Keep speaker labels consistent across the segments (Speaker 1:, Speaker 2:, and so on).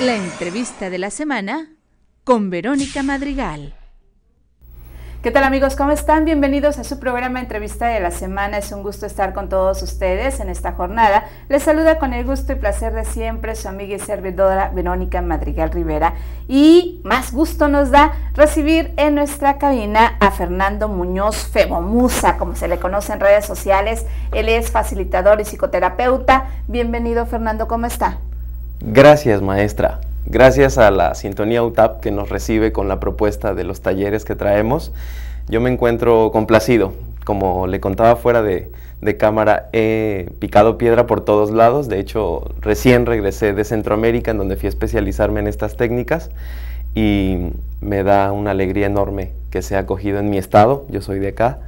Speaker 1: La entrevista de la semana con Verónica Madrigal. ¿Qué tal amigos? ¿Cómo están? Bienvenidos a su programa Entrevista de la Semana. Es un gusto estar con todos ustedes en esta jornada. Les saluda con el gusto y placer de siempre su amiga y servidora Verónica Madrigal Rivera. Y más gusto nos da recibir en nuestra cabina a Fernando Muñoz Febomusa, como se le conoce en redes sociales. Él es facilitador y psicoterapeuta. Bienvenido Fernando, ¿cómo está?
Speaker 2: Gracias, maestra. Gracias a la Sintonía UTAP que nos recibe con la propuesta de los talleres que traemos. Yo me encuentro complacido. Como le contaba fuera de, cámara, he picado piedra por todos lados. De hecho, recién regresé de Centroamérica, en donde fui a especializarme en estas técnicas. Y me da una alegría enorme que sea acogido en mi estado. Yo soy de acá,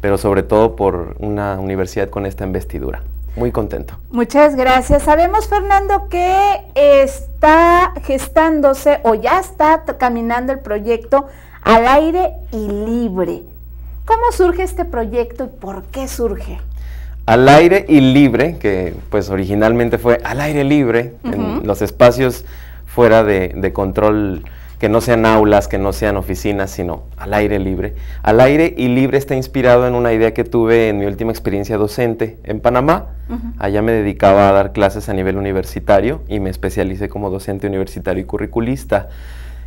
Speaker 2: pero sobre todo por una universidad con esta investidura muy contento.
Speaker 1: Muchas gracias. Sabemos, Fernando, que está gestándose o ya está caminando el proyecto al aire y libre. ¿Cómo surge este proyecto y por qué surge?
Speaker 2: Al aire y libre, que pues originalmente fue al aire libre, en los espacios fuera de, de control que no sean aulas, que no sean oficinas, sino al aire libre. Al aire y libre está inspirado en una idea que tuve en mi última experiencia docente en Panamá. Allá me dedicaba a dar clases a nivel universitario y me especialicé como docente universitario y curriculista,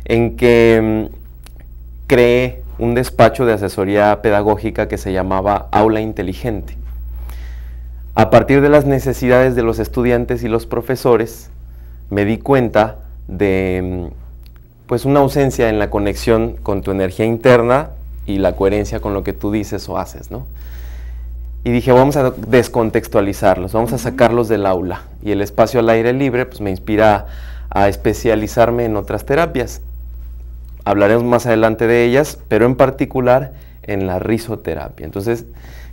Speaker 2: en que mm, creé un despacho de asesoría pedagógica que se llamaba Aula Inteligente. A partir de las necesidades de los estudiantes y los profesores, me di cuenta de mm, pues una ausencia en la conexión con tu energía interna y la coherencia con lo que tú dices o haces, ¿no? Y dije, vamos a descontextualizarlos, vamos a sacarlos del aula. Y el espacio al aire libre, pues me inspira a, a especializarme en otras terapias. Hablaremos más adelante de ellas, pero en particular en la risoterapia. Entonces,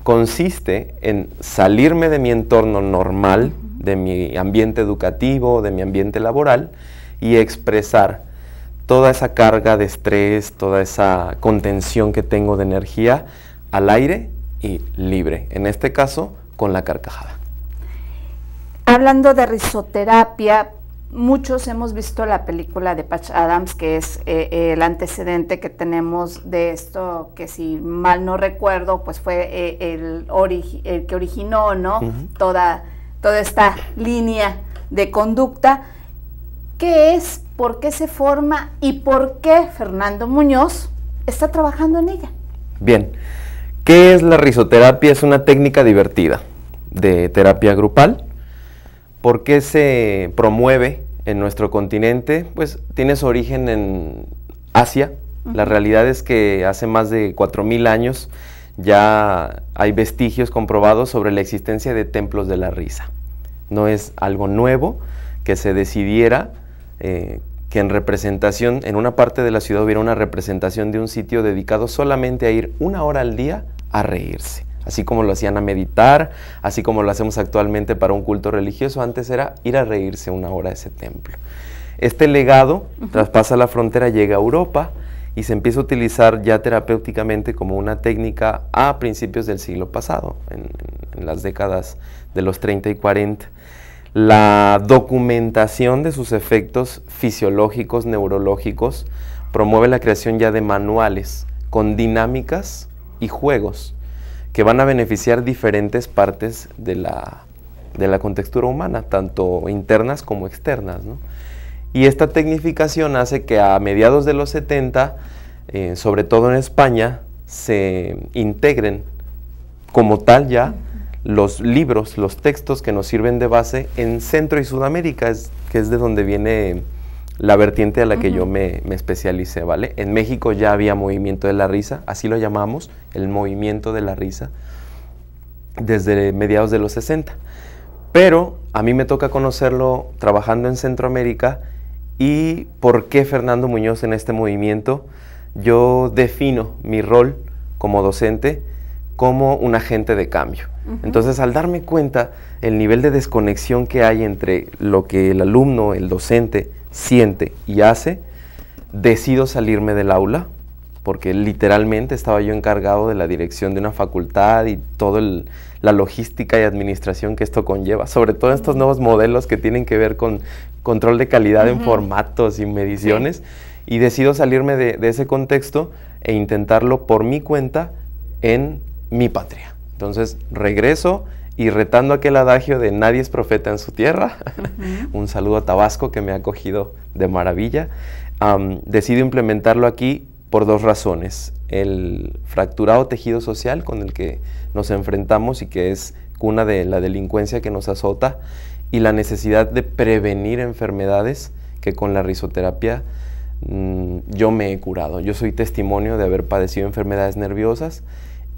Speaker 2: consiste en salirme de mi entorno normal, de mi ambiente educativo, de mi ambiente laboral, y expresar toda esa carga de estrés, toda esa contención que tengo de energía al aire y libre, en este caso con la carcajada.
Speaker 1: Hablando de risoterapia, muchos hemos visto la película de Patch Adams, que es eh, eh, el antecedente que tenemos de esto, que si mal no recuerdo, pues fue eh, el, que originó, ¿no? toda, toda esta línea de conducta. ¿Qué es por qué se forma y por qué Fernando Muñoz está trabajando en ella.
Speaker 2: Bien, ¿qué es la risoterapia? Es una técnica divertida de terapia grupal. ¿Por qué se promueve en nuestro continente? Pues tiene su origen en Asia. La realidad es que hace más de 4.000 años ya hay vestigios comprobados sobre la existencia de templos de la risa. No es algo nuevo que se decidiera eh, que en representación, en una parte de la ciudad hubiera una representación de un sitio dedicado solamente a ir una hora al día a reírse. Así como lo hacían a meditar, así como lo hacemos actualmente para un culto religioso, antes era ir a reírse una hora a ese templo. Este legado traspasa la frontera, llega a Europa y se empieza a utilizar ya terapéuticamente como una técnica a principios del siglo pasado, en las décadas de los 30 y 40 la documentación de sus efectos fisiológicos, neurológicos, promueve la creación ya de manuales con dinámicas y juegos que van a beneficiar diferentes partes de la, contextura humana, tanto internas como externas. Y esta tecnificación hace que a mediados de los 70, eh, sobre todo en España, se integren como tal ya los libros, los textos que nos sirven de base en Centro y Sudamérica, que es de donde viene la vertiente a la que yo me, me, especialicé, ¿vale? En México ya había movimiento de la risa, así lo llamamos, el movimiento de la risa, desde mediados de los 60. Pero a mí me toca conocerlo trabajando en Centroamérica y por qué Fernando Muñoz en este movimiento. Yo defino mi rol como docente como un agente de cambio. Entonces, al darme cuenta el nivel de desconexión que hay entre lo que el alumno, el docente, siente y hace, decido salirme del aula, porque literalmente estaba yo encargado de la dirección de una facultad y toda la logística y administración que esto conlleva, sobre todo estos nuevos modelos que tienen que ver con control de calidad en formatos y mediciones, y decido salirme de, de, ese contexto e intentarlo por mi cuenta en mi patria. Entonces regreso y retando aquel adagio de nadie es profeta en su tierra, un saludo a Tabasco que me ha acogido de maravilla, decido implementarlo aquí por dos razones. El fracturado tejido social con el que nos enfrentamos y que es cuna de la delincuencia que nos azota y la necesidad de prevenir enfermedades que con la risoterapia mm, yo me he curado. Yo soy testimonio de haber padecido enfermedades nerviosas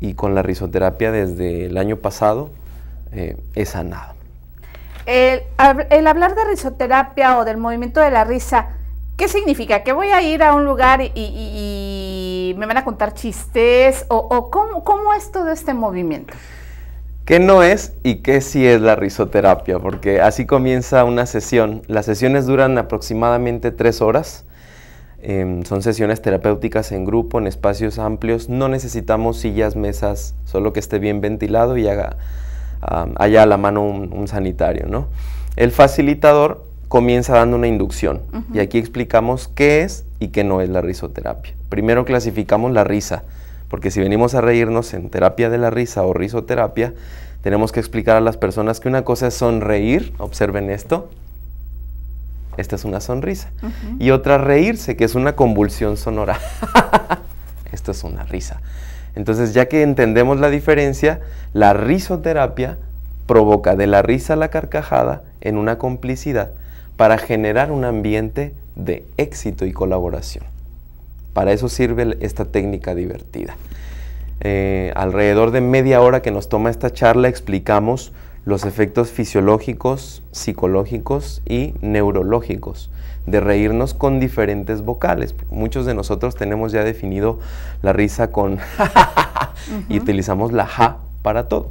Speaker 2: y con la risoterapia desde el año pasado
Speaker 1: eh, he sanado. El, hablar de risoterapia o del movimiento de la risa, ¿qué significa? ¿Que voy a ir a un lugar y, me van a contar chistes? ¿O, cómo, cómo, es todo este movimiento?
Speaker 2: ¿Qué no es y qué sí es la risoterapia? Porque así comienza una sesión. Las sesiones duran aproximadamente tres horas Em, son sesiones terapéuticas en grupo, en espacios amplios. No necesitamos sillas, mesas, solo que esté bien ventilado y haga, haya a la mano un, sanitario. ¿no? El facilitador comienza dando una inducción y aquí explicamos qué es y qué no es la risoterapia. Primero clasificamos la risa, porque si venimos a reírnos en terapia de la risa o risoterapia, tenemos que explicar a las personas que una cosa es sonreír, observen esto, esta es una sonrisa. Y otra reírse, que es una convulsión sonora. Esto es una risa. Entonces, ya que entendemos la diferencia, la risoterapia provoca de la risa a la carcajada en una complicidad para generar un ambiente de éxito y colaboración. Para eso sirve esta técnica divertida. Eh, alrededor de media hora que nos toma esta charla explicamos los efectos fisiológicos, psicológicos y neurológicos de reírnos con diferentes vocales. Muchos de nosotros tenemos ya definido la risa con y utilizamos la ja para todo.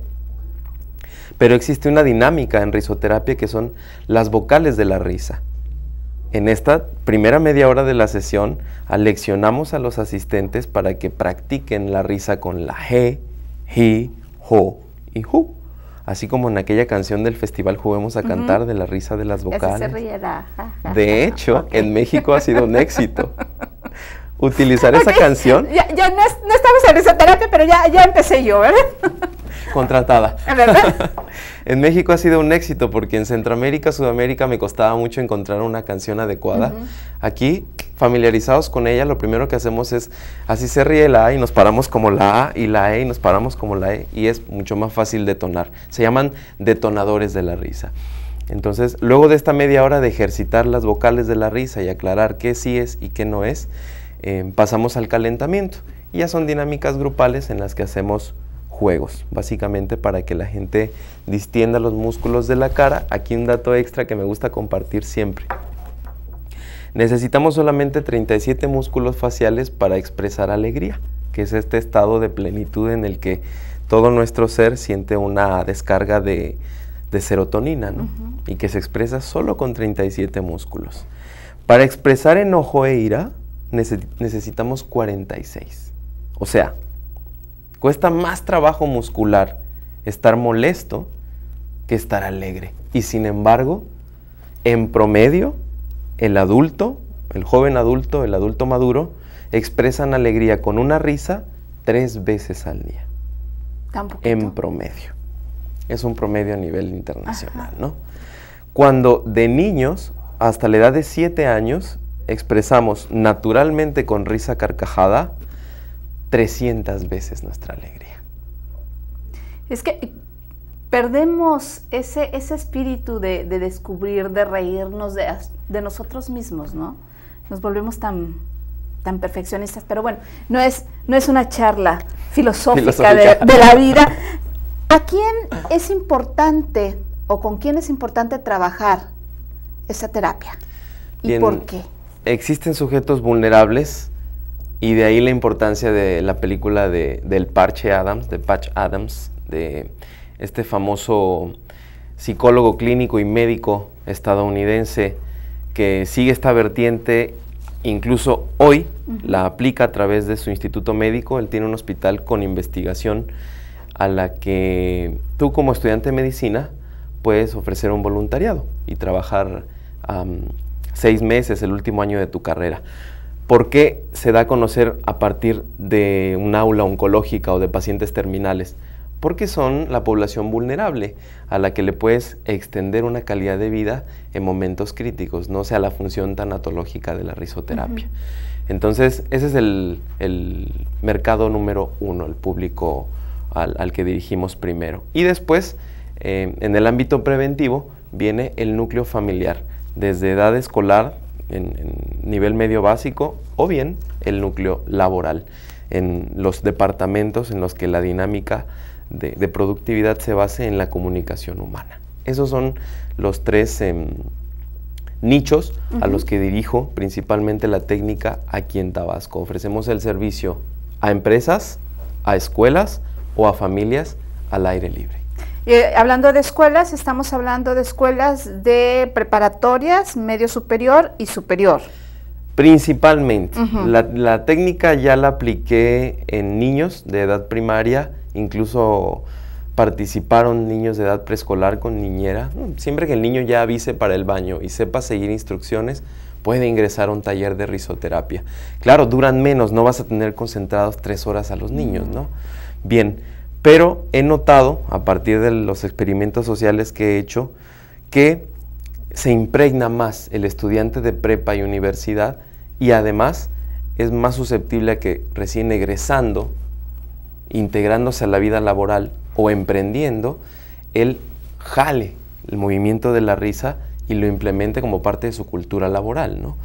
Speaker 2: Pero existe una dinámica en risoterapia que son las vocales de la risa. En esta primera media hora de la sesión aleccionamos a los asistentes para que practiquen la risa con la G, hi, ho y hu. Así como en aquella canción del festival Juguemos a Cantar de la risa de las vocales. de hecho, en México ha sido un éxito. Utilizar esa canción.
Speaker 1: Ya, no, estamos en esa terapia, pero ya, ya empecé yo, ¿verdad?
Speaker 2: contratada. en México ha sido un éxito porque en Centroamérica, Sudamérica me costaba mucho encontrar una canción adecuada. Aquí, familiarizados con ella, lo primero que hacemos es así se ríe la A y nos paramos como la A y la E y nos paramos como la E y es mucho más fácil detonar. Se llaman detonadores de la risa. Entonces, luego de esta media hora de ejercitar las vocales de la risa y aclarar qué sí es y qué no es, eh, pasamos al calentamiento. ya son dinámicas grupales en las que hacemos juegos, básicamente para que la gente distienda los músculos de la cara. Aquí un dato extra que me gusta compartir siempre. Necesitamos solamente 37 músculos faciales para expresar alegría, que es este estado de plenitud en el que todo nuestro ser siente una descarga de, serotonina, ¿no? Y que se expresa solo con 37 músculos. Para expresar enojo e ira necesitamos 46. O sea, Cuesta más trabajo muscular estar molesto que estar alegre. Y sin embargo, en promedio, el adulto, el joven adulto, el adulto maduro, expresan alegría con una risa tres veces al día. En promedio. Es un promedio a nivel internacional, ¿no? Cuando de niños hasta la edad de siete años expresamos naturalmente con risa carcajada 300 veces nuestra alegría.
Speaker 1: Es que perdemos ese, ese espíritu de, de, descubrir, de reírnos de, de, nosotros mismos, ¿no? Nos volvemos tan, tan perfeccionistas, pero bueno, no es, no es una charla filosófica, De, la vida. ¿A quién es importante o con quién es importante trabajar esa terapia?
Speaker 2: ¿Y por qué? Existen sujetos vulnerables y de ahí la importancia de la película de, del Parche Adams, de Patch Adams, de este famoso psicólogo clínico y médico estadounidense que sigue esta vertiente, incluso hoy la aplica a través de su instituto médico. Él tiene un hospital con investigación a la que tú como estudiante de medicina puedes ofrecer un voluntariado y trabajar seis meses, el último año de tu carrera. ¿Por qué se da a conocer a partir de un aula oncológica o de pacientes terminales? Porque son la población vulnerable a la que le puedes extender una calidad de vida en momentos críticos, no sea la función tanatológica de la risoterapia. Entonces, ese es el, mercado número uno, el público al, que dirigimos primero. Y después, eh, en el ámbito preventivo, viene el núcleo familiar, desde edad escolar en, nivel medio básico o bien el núcleo laboral en los departamentos en los que la dinámica de, productividad se base en la comunicación humana. Esos son los tres em, nichos a los que dirijo principalmente la técnica aquí en Tabasco. Ofrecemos el servicio a empresas, a escuelas o a familias al aire libre.
Speaker 1: Eh, hablando de escuelas, estamos hablando de escuelas de preparatorias, medio superior y superior.
Speaker 2: Principalmente. la, la, técnica ya la apliqué en niños de edad primaria, incluso participaron niños de edad preescolar con niñera. Siempre que el niño ya avise para el baño y sepa seguir instrucciones, puede ingresar a un taller de risoterapia. Claro, duran menos, no vas a tener concentrados tres horas a los niños, ¿no? Bien, pero he notado, a partir de los experimentos sociales que he hecho, que se impregna más el estudiante de prepa y universidad y además es más susceptible a que recién egresando, integrándose a la vida laboral o emprendiendo, él jale el movimiento de la risa y lo implemente como parte de su cultura laboral, ¿no?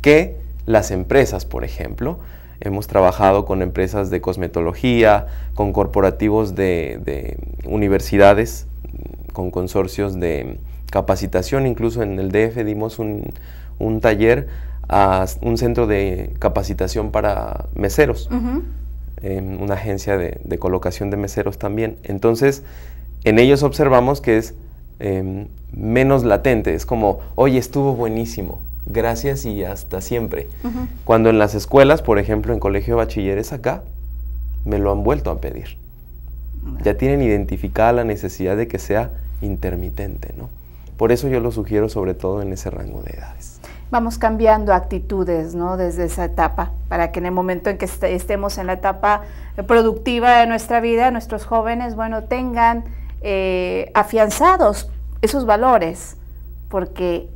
Speaker 2: Que las empresas, por ejemplo, Hemos trabajado con empresas de cosmetología, con corporativos de, universidades, con consorcios de capacitación. Incluso en el DF dimos un, taller a un centro de capacitación para meseros, una agencia de, colocación de meseros también. Entonces, en ellos observamos que es em, menos latente, es como, oye, estuvo buenísimo gracias y hasta siempre. Cuando en las escuelas, por ejemplo, en colegio de bachilleres acá, me lo han vuelto a pedir. Ya tienen identificada la necesidad de que sea intermitente, ¿no? Por eso yo lo sugiero sobre todo en ese rango de edades.
Speaker 1: Vamos cambiando actitudes, ¿no? Desde esa etapa, para que en el momento en que este, estemos en la etapa productiva de nuestra vida, nuestros jóvenes, bueno, tengan eh, afianzados esos valores, porque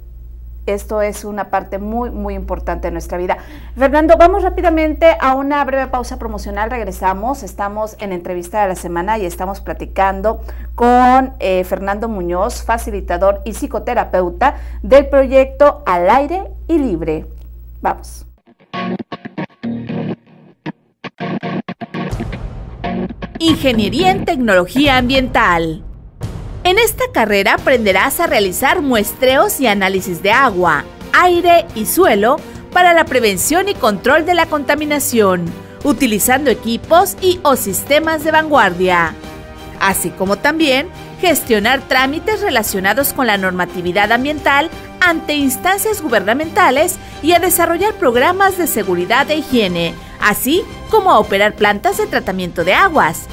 Speaker 1: esto es una parte muy, muy importante de nuestra vida. Fernando, vamos rápidamente a una breve pausa promocional. Regresamos. Estamos en entrevista de la semana y estamos platicando con eh, Fernando Muñoz, facilitador y psicoterapeuta del proyecto Al aire y libre. Vamos. Ingeniería en Tecnología Ambiental. En esta carrera aprenderás a realizar muestreos y análisis de agua, aire y suelo para la prevención y control de la contaminación, utilizando equipos y o sistemas de vanguardia, así como también gestionar trámites relacionados con la normatividad ambiental ante instancias gubernamentales y a desarrollar programas de seguridad e higiene, así como a operar plantas de tratamiento de aguas,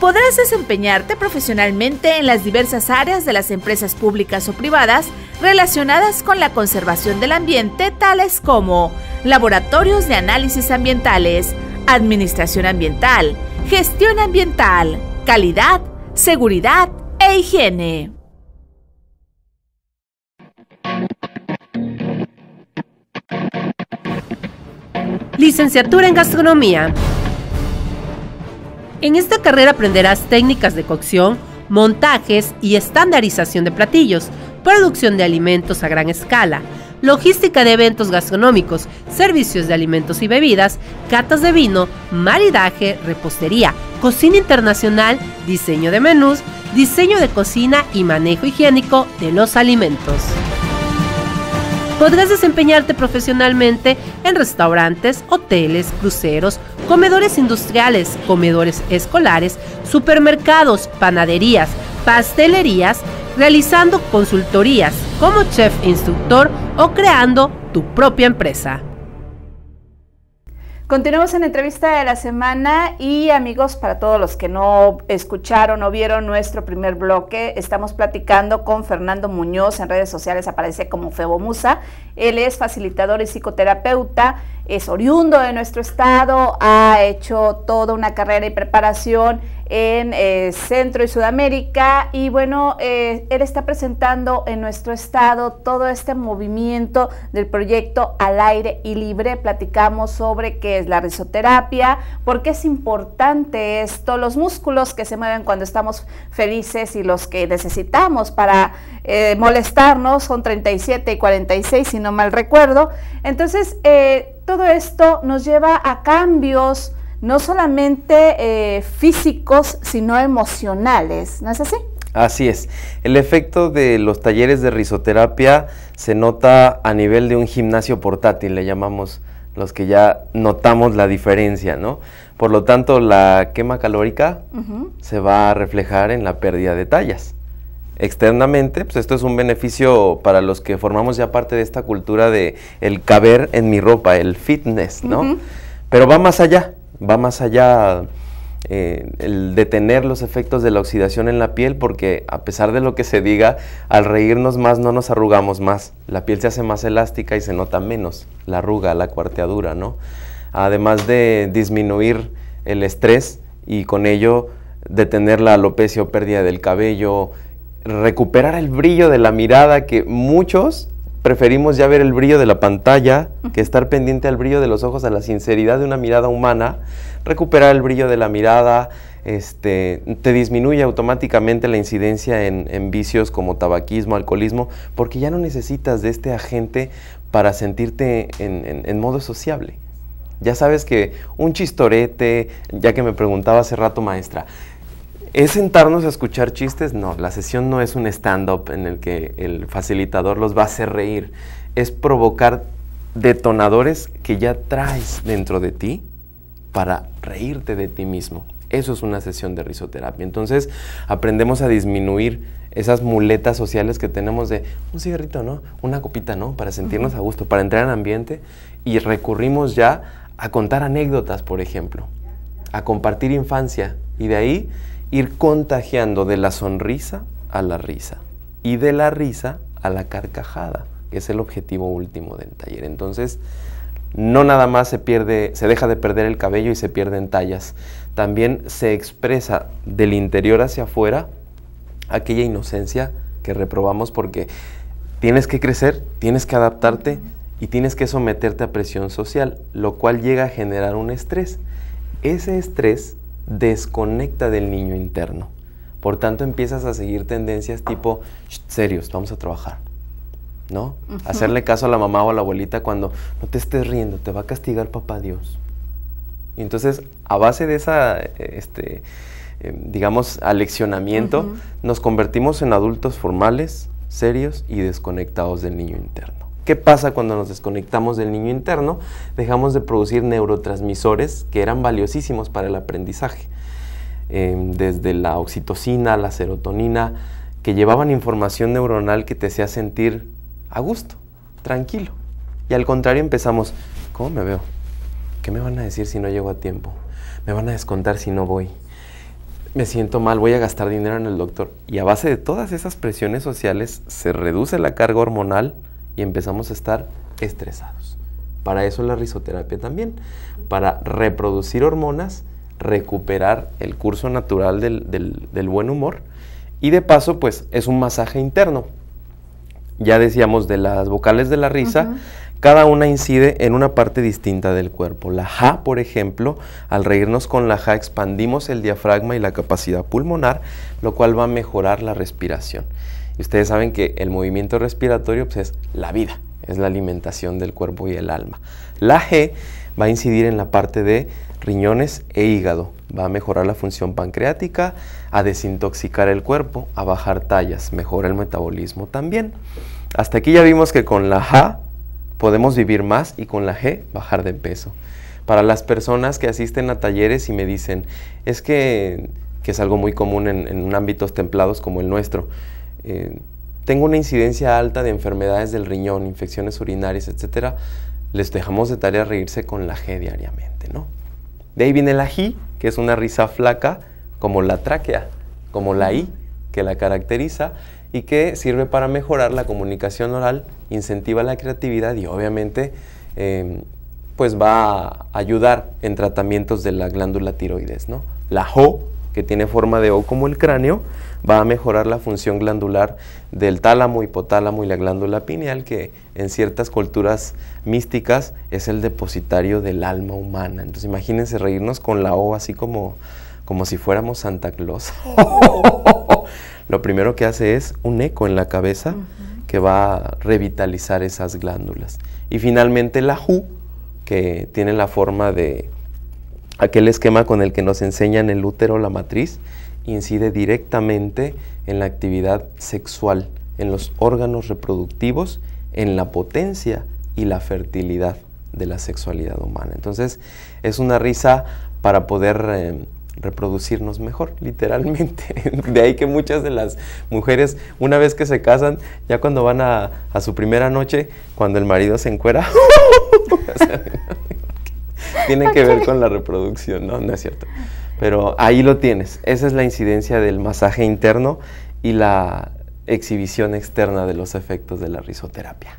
Speaker 1: podrás desempeñarte profesionalmente en las diversas áreas de las empresas públicas o privadas relacionadas con la conservación del ambiente, tales como laboratorios de análisis ambientales, administración ambiental, gestión ambiental, calidad, seguridad e higiene. Licenciatura en Gastronomía. En esta carrera aprenderás técnicas de cocción, montajes y estandarización de platillos, producción de alimentos a gran escala, logística de eventos gastronómicos, servicios de alimentos y bebidas, catas de vino, maridaje, repostería, cocina internacional, diseño de menús, diseño de cocina y manejo higiénico de los alimentos podrás desempeñarte profesionalmente en restaurantes, hoteles, cruceros, comedores industriales, comedores escolares, supermercados, panaderías, pastelerías, realizando consultorías como chef instructor o creando tu propia empresa. Continuamos en la entrevista de la semana y amigos, para todos los que no escucharon o vieron nuestro primer bloque, estamos platicando con Fernando Muñoz, en redes sociales aparece como Febo Musa Él es facilitador y psicoterapeuta, es oriundo de nuestro estado, ha hecho toda una carrera y preparación en eh, Centro y Sudamérica. Y bueno, eh, él está presentando en nuestro estado todo este movimiento del proyecto Al aire y libre. Platicamos sobre qué es la risoterapia, por qué es importante esto, los músculos que se mueven cuando estamos felices y los que necesitamos para eh, molestarnos, son 37 y 46 si no mal recuerdo. Entonces, todo esto nos lleva a cambios no solamente eh, físicos, sino emocionales, ¿no es así?
Speaker 2: Así es. El efecto de los talleres de risoterapia se nota a nivel de un gimnasio portátil, le llamamos los que ya notamos la diferencia, ¿no? Por lo tanto, la quema calórica se va a reflejar en la pérdida de tallas. Externamente, pues esto es un beneficio para los que formamos ya parte de esta cultura de el caber en mi ropa, el fitness, ¿no? Pero va más allá va más allá eh, el detener los efectos de la oxidación en la piel, porque a pesar de lo que se diga, al reírnos más no nos arrugamos más. La piel se hace más elástica y se nota menos la arruga, la cuarteadura, ¿no? Además de disminuir el estrés y con ello detener la alopecia o pérdida del cabello, recuperar el brillo de la mirada que muchos preferimos ya ver el brillo de la pantalla que estar pendiente al brillo de los ojos, a la sinceridad de una mirada humana, recuperar el brillo de la mirada, este, te disminuye automáticamente la incidencia en, vicios como tabaquismo, alcoholismo, porque ya no necesitas de este agente para sentirte en, en modo sociable. Ya sabes que un chistorete, ya que me preguntaba hace rato maestra, ¿Es sentarnos a escuchar chistes? No, la sesión no es un stand-up en el que el facilitador los va a hacer reír. Es provocar detonadores que ya traes dentro de ti para reírte de ti mismo. Eso es una sesión de risoterapia. Entonces aprendemos a disminuir esas muletas sociales que tenemos de un cigarrito, ¿no? Una copita, ¿no? Para sentirnos a gusto, para entrar en ambiente y recurrimos ya a contar anécdotas, por ejemplo, a compartir infancia. Y de ahí ir contagiando de la sonrisa a la risa y de la risa a la carcajada, que es el objetivo último del taller. Entonces, no nada más se pierde, se deja de perder el cabello y se pierden tallas, también se expresa del interior hacia afuera aquella inocencia que reprobamos porque tienes que crecer, tienes que adaptarte y tienes que someterte a presión social, lo cual llega a generar un estrés. Ese estrés desconecta del niño interno. Por tanto, empiezas a seguir tendencias tipo, serios, vamos a trabajar. ¿No? Hacerle caso a la mamá o a la abuelita cuando no te estés riendo, te va a castigar papá Dios. Y entonces, a base de esa, este, em, digamos, aleccionamiento, nos convertimos en adultos formales, serios y desconectados del niño interno. ¿Qué pasa cuando nos desconectamos del niño interno? Dejamos de producir neurotransmisores que eran valiosísimos para el aprendizaje, em, desde la oxitocina, la serotonina, que llevaban información neuronal que te hacía sentir a gusto, tranquilo. Y al contrario empezamos, ¿cómo me veo? ¿Qué me van a decir si no llego a tiempo? ¿Me van a descontar si no voy? me siento mal, voy a gastar dinero en el doctor. Y a base de todas esas presiones sociales se reduce la carga hormonal, y empezamos a estar estresados. Para eso la risoterapia también, para reproducir hormonas, recuperar el curso natural del, buen humor y de paso pues es un masaje interno. Ya decíamos de las vocales de la risa, cada una incide en una parte distinta del cuerpo. La ja, por ejemplo, al reírnos con la ja expandimos el diafragma y la capacidad pulmonar, lo cual va a mejorar la respiración ustedes saben que el movimiento respiratorio pues, es la vida, es la alimentación del cuerpo y el alma. La G va a incidir en la parte de riñones e hígado. Va a mejorar la función pancreática, a desintoxicar el cuerpo, a bajar tallas, mejora el metabolismo también. Hasta aquí ya vimos que con la J podemos vivir más y con la G bajar de peso. Para las personas que asisten a talleres y me dicen, es que, es algo muy común en ámbitos templados como el nuestro, eh, tengo una incidencia alta de enfermedades del riñón, infecciones urinarias, etc., les dejamos de tarea reírse con la G diariamente, ¿no? De ahí viene la J, que es una risa flaca, como la tráquea, como la I, que la caracteriza y que sirve para mejorar la comunicación oral, incentiva la creatividad y obviamente em, pues va a ayudar en tratamientos de la glándula tiroides, ¿no? La J que tiene forma de O como el cráneo, va a mejorar la función glandular del tálamo, hipotálamo y la glándula pineal, que en ciertas culturas místicas es el depositario del alma humana. Entonces imagínense reírnos con la O así como, como si fuéramos Santa Claus. Lo primero que hace es un eco en la cabeza que va a revitalizar esas glándulas. Y finalmente la JU, que tiene la forma de aquel esquema con el que nos enseñan el útero, la matriz, incide directamente en la actividad sexual, en los órganos reproductivos, en la potencia y la fertilidad de la sexualidad humana. Entonces es una risa para poder em, reproducirnos mejor, literalmente. De ahí que muchas de las mujeres, una vez que se casan, ya cuando van a, a su primera noche, cuando el marido se encuera, tiene que ver con la reproducción, no, no es cierto. Pero ahí lo tienes. Esa es la incidencia del masaje interno y la exhibición externa de los efectos de la risoterapia.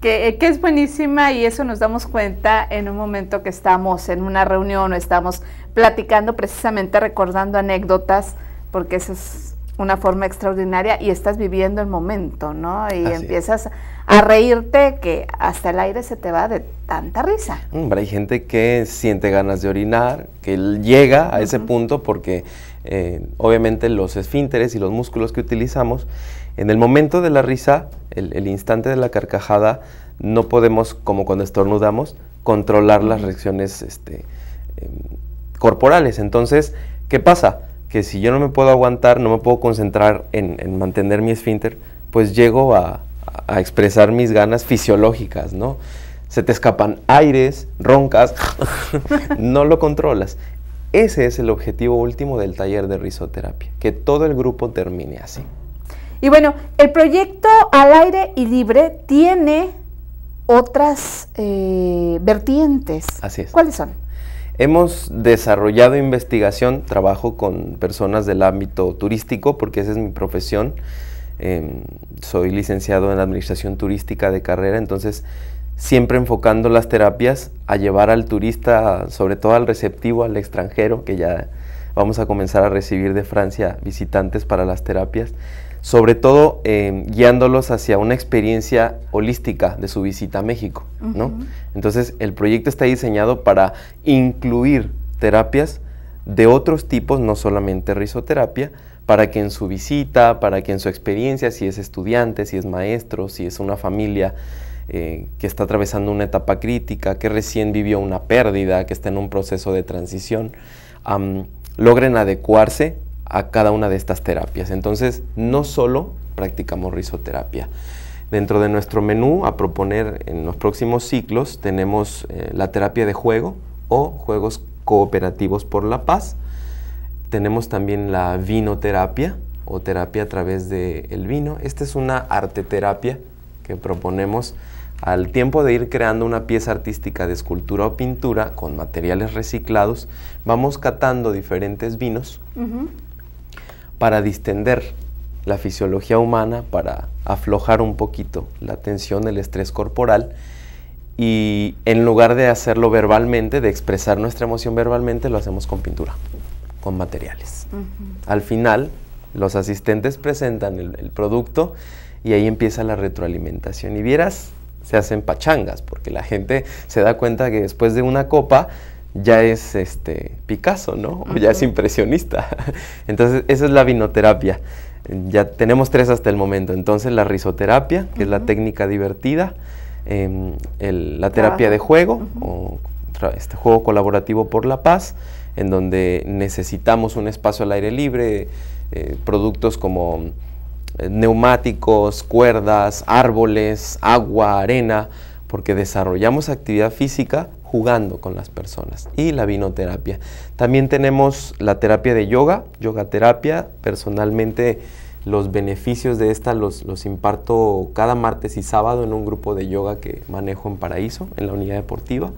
Speaker 1: Que, eh, que, es buenísima y eso nos damos cuenta en un momento que estamos en una reunión o estamos platicando precisamente recordando anécdotas, porque eso es una forma extraordinaria y estás viviendo el momento, ¿no? Y empiezas a reírte que hasta el aire se te va de tanta risa.
Speaker 2: hay gente que siente ganas de orinar, que llega a ese punto porque eh, obviamente los esfínteres y los músculos que utilizamos, en el momento de la risa, el, instante de la carcajada, no podemos, como cuando estornudamos, controlar las reacciones este, em, corporales. Entonces, ¿qué pasa? que si yo no me puedo aguantar, no me puedo concentrar en, mantener mi esfínter, pues llego a, expresar mis ganas fisiológicas, ¿no? Se te escapan aires, roncas, no lo controlas. Ese es el objetivo último del taller de risoterapia, que todo el grupo termine así.
Speaker 1: Y bueno, el proyecto al aire y libre tiene otras eh, vertientes. Así es. ¿Cuáles son?
Speaker 2: Hemos desarrollado investigación, trabajo con personas del ámbito turístico, porque esa es mi profesión. Em, soy licenciado en Administración Turística de carrera, entonces siempre enfocando las terapias a llevar al turista, sobre todo al receptivo, al extranjero, que ya vamos a comenzar a recibir de Francia visitantes para las terapias sobre todo em, guiándolos hacia una experiencia holística de su visita a México, ¿no? Entonces, el proyecto está diseñado para incluir terapias de otros tipos, no solamente risoterapia, para que en su visita, para que en su experiencia, si es estudiante, si es maestro, si es una familia eh, que está atravesando una etapa crítica, que recién vivió una pérdida, que está en un proceso de transición, logren adecuarse a cada una de estas terapias. Entonces, no solo practicamos risoterapia. Dentro de nuestro menú a proponer en los próximos ciclos tenemos eh, la terapia de juego o juegos cooperativos por la paz. Tenemos también la vinoterapia o terapia a través del vino. Esta es una arteterapia que proponemos al tiempo de ir creando una pieza artística de escultura o pintura con materiales reciclados, vamos catando diferentes vinos para distender la fisiología humana, para aflojar un poquito la tensión, el estrés corporal. Y en lugar de hacerlo verbalmente, de expresar nuestra emoción verbalmente, lo hacemos con pintura, con materiales. Al final, los asistentes presentan el, el producto y ahí empieza la retroalimentación. Y vieras, se hacen pachangas, porque la gente se da cuenta que después de una copa ya es este Picasso, ¿no? O ya es impresionista. Entonces, esa es la vinoterapia. Ya tenemos tres hasta el momento. Entonces, la risoterapia, que es la técnica divertida, em, la terapia de juego, o este juego colaborativo por la paz, en donde necesitamos un espacio al aire libre, eh, productos como eh, neumáticos, cuerdas, árboles, agua, arena, porque desarrollamos actividad física jugando con las personas y la vinoterapia. También tenemos la terapia de yoga, yoga terapia. Personalmente los beneficios de esta los, los imparto cada martes y sábado en un grupo de yoga que manejo en Paraíso, en la unidad deportiva.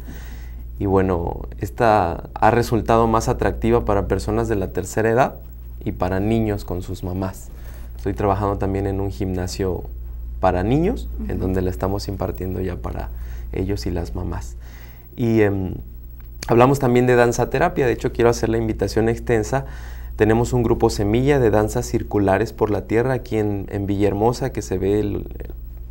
Speaker 2: Y bueno, esta ha resultado más atractiva para personas de la tercera edad y para niños con sus mamás. Estoy trabajando también en un gimnasio para niños, en donde la estamos impartiendo ya para ellos y las mamás. Y em, hablamos también de danza terapia, de hecho quiero hacer la invitación extensa. Tenemos un grupo semilla de danzas circulares por la tierra aquí en, Villahermosa que se ve el,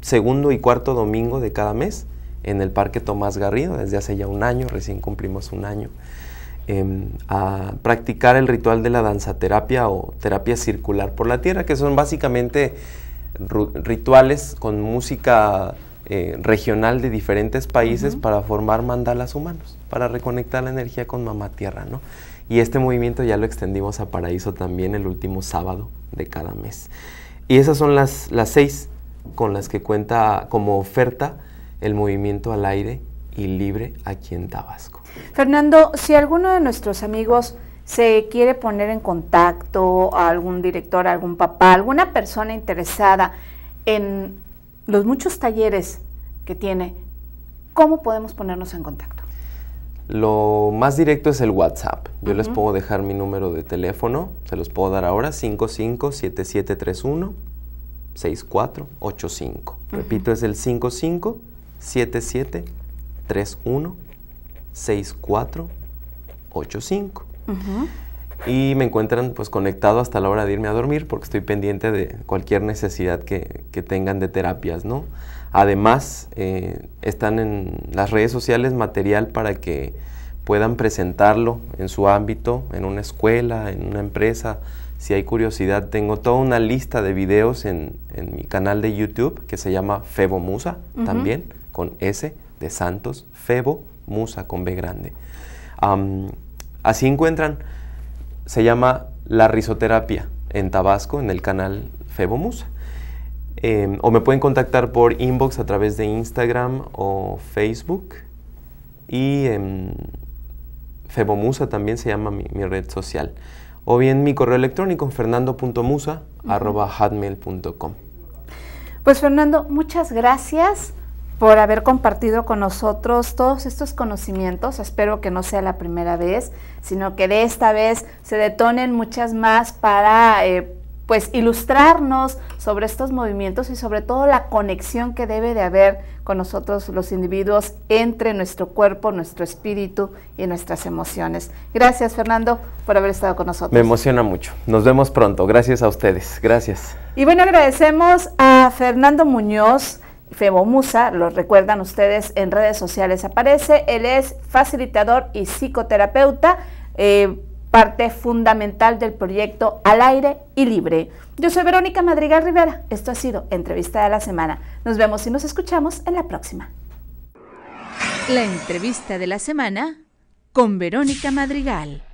Speaker 2: segundo y cuarto domingo de cada mes en el Parque Tomás Garrido desde hace ya un año, recién cumplimos un año, em, a practicar el ritual de la terapia o terapia circular por la tierra, que son básicamente rituales con música eh, regional de diferentes países para formar mandalas humanos, para reconectar la energía con mamá tierra, ¿no? Y este movimiento ya lo extendimos a Paraíso también el último sábado de cada mes. Y esas son las, las seis con las que cuenta como oferta el movimiento al aire y libre aquí en Tabasco.
Speaker 1: Fernando, si alguno de nuestros amigos se quiere poner en contacto a algún director, algún papá, alguna persona interesada en los muchos talleres que tiene, ¿cómo podemos ponernos en contacto?
Speaker 2: Lo más directo es el WhatsApp. Yo les puedo dejar mi número de teléfono, se los puedo dar ahora, 557731 6485. Repito, es el 557731 6485. Uh y me encuentran pues conectado hasta la hora de irme a dormir porque estoy pendiente de cualquier necesidad que, tengan de terapias, ¿no? Además, eh, están en las redes sociales material para que puedan presentarlo en su ámbito, en una escuela, en una empresa. Si hay curiosidad, tengo toda una lista de videos en, en mi canal de YouTube que se llama Febo Musa, también con S de Santos, Febo Musa con B grande. así encuentran se llama la Rizoterapia en Tabasco, en el canal Febomusa. Em, o me pueden contactar por inbox a través de Instagram o Facebook. Y em, Febomusa también se llama mi, red social. O bien mi correo electrónico, fernando.musa.hotmail.com.
Speaker 1: Pues Fernando, muchas gracias por haber compartido con nosotros todos estos conocimientos. Espero que no sea la primera vez, sino que de esta vez se detonen muchas más para eh, pues ilustrarnos sobre estos movimientos y sobre todo la conexión que debe de haber con nosotros los individuos entre nuestro cuerpo, nuestro espíritu y nuestras emociones. Gracias Fernando por haber estado con nosotros. Me
Speaker 2: emociona mucho. Nos vemos pronto. Gracias a ustedes. Gracias.
Speaker 1: Y bueno, agradecemos a Fernando Muñoz Musa, lo recuerdan ustedes en redes sociales aparece, él es facilitador y psicoterapeuta, eh, parte fundamental del proyecto Al aire y libre. Yo soy Verónica Madrigal Rivera, esto ha sido Entrevista de la Semana. Nos vemos y nos escuchamos en la próxima. La entrevista de la semana con Verónica Madrigal.